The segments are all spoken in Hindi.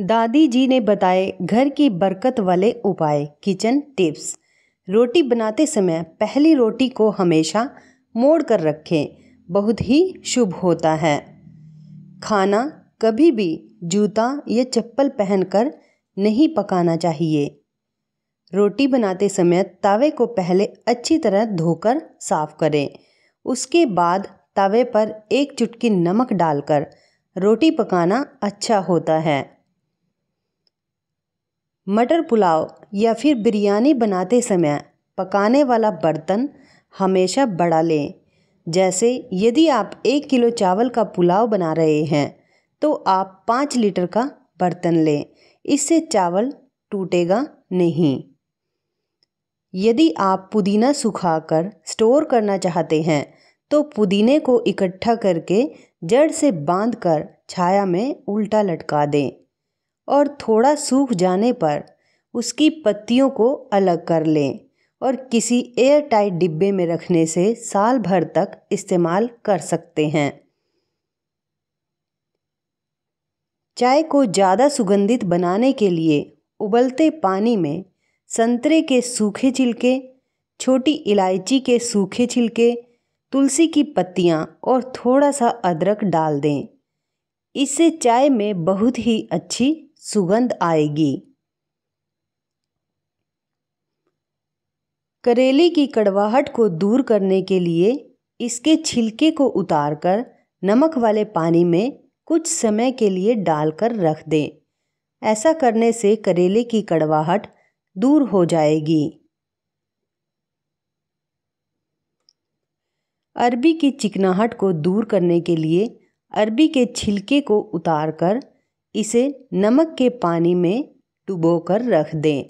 दादी जी ने बताए घर की बरकत वाले उपाय किचन टिप्स रोटी बनाते समय पहली रोटी को हमेशा मोड़ कर रखें बहुत ही शुभ होता है खाना कभी भी जूता या चप्पल पहनकर नहीं पकाना चाहिए रोटी बनाते समय तवे को पहले अच्छी तरह धोकर साफ करें उसके बाद तवे पर एक चुटकी नमक डालकर रोटी पकाना अच्छा होता है मटर पुलाव या फिर बिरयानी बनाते समय पकाने वाला बर्तन हमेशा बड़ा लें जैसे यदि आप एक किलो चावल का पुलाव बना रहे हैं तो आप पाँच लीटर का बर्तन लें इससे चावल टूटेगा नहीं यदि आप पुदीना सुखाकर स्टोर करना चाहते हैं तो पुदीने को इकट्ठा करके जड़ से बांधकर छाया में उल्टा लटका दें और थोड़ा सूख जाने पर उसकी पत्तियों को अलग कर लें और किसी एयर टाइट डिब्बे में रखने से साल भर तक इस्तेमाल कर सकते हैं चाय को ज़्यादा सुगंधित बनाने के लिए उबलते पानी में संतरे के सूखे छिलके छोटी इलायची के सूखे छिलके तुलसी की पत्तियाँ और थोड़ा सा अदरक डाल दें इससे चाय में बहुत ही अच्छी सुगंध आएगी करेले की कड़वाहट को दूर करने के लिए इसके छिलके को उतारकर नमक वाले पानी में कुछ समय के लिए डालकर रख दें ऐसा करने से करेले की कड़वाहट दूर हो जाएगी अरबी की चिकनाहट को दूर करने के लिए अरबी के छिलके को उतारकर इसे नमक के पानी में डुबोकर रख दें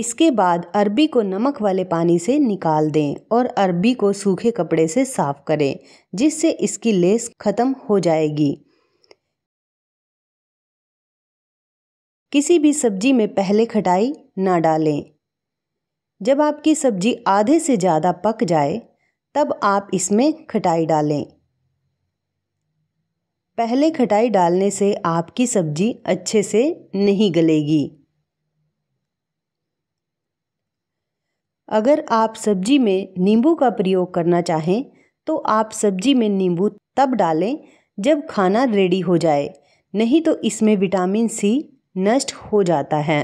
इसके बाद अरबी को नमक वाले पानी से निकाल दें और अरबी को सूखे कपड़े से साफ करें जिससे इसकी लेस ख़त्म हो जाएगी किसी भी सब्जी में पहले खटाई ना डालें जब आपकी सब्जी आधे से ज़्यादा पक जाए तब आप इसमें खटाई डालें पहले खटाई डालने से आपकी सब्जी अच्छे से नहीं गलेगी अगर आप सब्जी में नींबू का प्रयोग करना चाहें तो आप सब्जी में नींबू तब डालें जब खाना रेडी हो जाए नहीं तो इसमें विटामिन सी नष्ट हो जाता है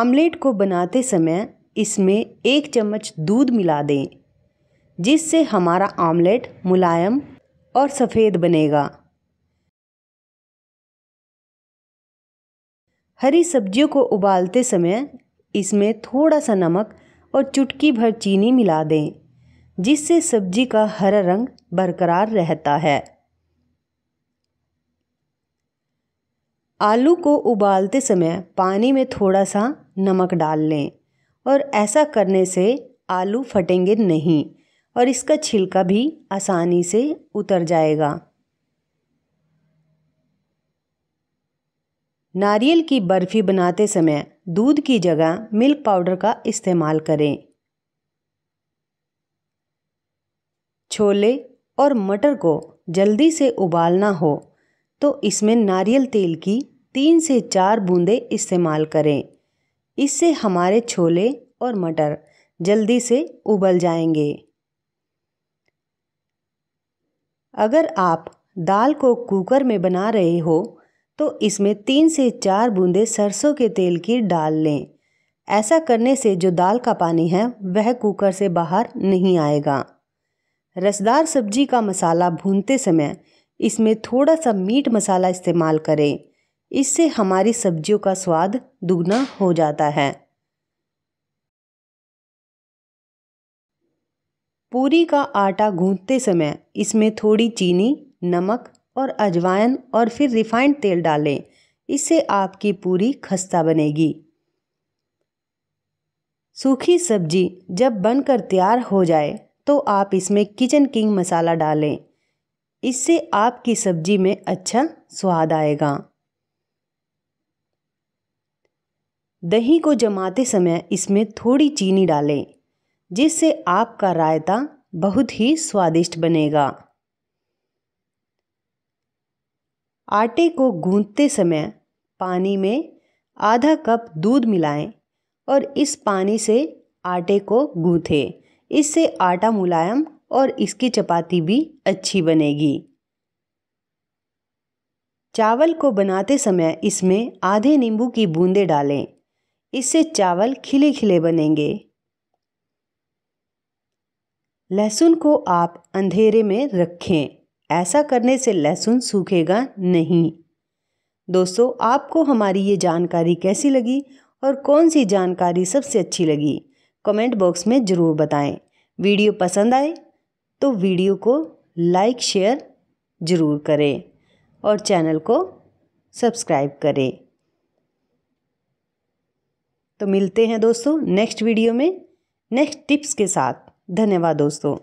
आमलेट को बनाते समय इसमें एक चम्मच दूध मिला दें जिससे हमारा आमलेट मुलायम और सफ़ेद बनेगा हरी सब्जियों को उबालते समय इसमें थोड़ा सा नमक और चुटकी भर चीनी मिला दें जिससे सब्जी का हरा रंग बरकरार रहता है आलू को उबालते समय पानी में थोड़ा सा नमक डाल लें और ऐसा करने से आलू फटेंगे नहीं और इसका छिलका भी आसानी से उतर जाएगा नारियल की बर्फ़ी बनाते समय दूध की जगह मिल्क पाउडर का इस्तेमाल करें छोले और मटर को जल्दी से उबालना हो तो इसमें नारियल तेल की तीन से चार बूंदें इस्तेमाल करें इससे हमारे छोले और मटर जल्दी से उबल जाएंगे अगर आप दाल को कुकर में बना रहे हो तो इसमें तीन से चार बूंदे सरसों के तेल की डाल लें ऐसा करने से जो दाल का पानी है वह कुकर से बाहर नहीं आएगा रसदार सब्जी का मसाला भूनते समय इसमें थोड़ा सा मीट मसाला इस्तेमाल करें इससे हमारी सब्जियों का स्वाद दुगना हो जाता है पूरी का आटा गूंथते समय इसमें थोड़ी चीनी नमक और अजवाइन और फिर रिफाइंड तेल डालें इससे आपकी पूरी खस्ता बनेगी सूखी सब्जी जब बनकर तैयार हो जाए तो आप इसमें किचन किंग मसाला डालें इससे आपकी सब्जी में अच्छा स्वाद आएगा दही को जमाते समय इसमें थोड़ी चीनी डालें जिससे आपका रायता बहुत ही स्वादिष्ट बनेगा आटे को गूंथते समय पानी में आधा कप दूध मिलाएं और इस पानी से आटे को गूंथें इससे आटा मुलायम और इसकी चपाती भी अच्छी बनेगी चावल को बनाते समय इसमें आधे नींबू की बूंदें डालें इससे चावल खिले खिले बनेंगे लहसुन को आप अंधेरे में रखें ऐसा करने से लहसुन सूखेगा नहीं दोस्तों आपको हमारी ये जानकारी कैसी लगी और कौन सी जानकारी सबसे अच्छी लगी कमेंट बॉक्स में ज़रूर बताएं वीडियो पसंद आए तो वीडियो को लाइक शेयर ज़रूर करें और चैनल को सब्सक्राइब करें तो मिलते हैं दोस्तों नेक्स्ट वीडियो में नेक्स्ट टिप्स के साथ धन्यवाद दोस्तों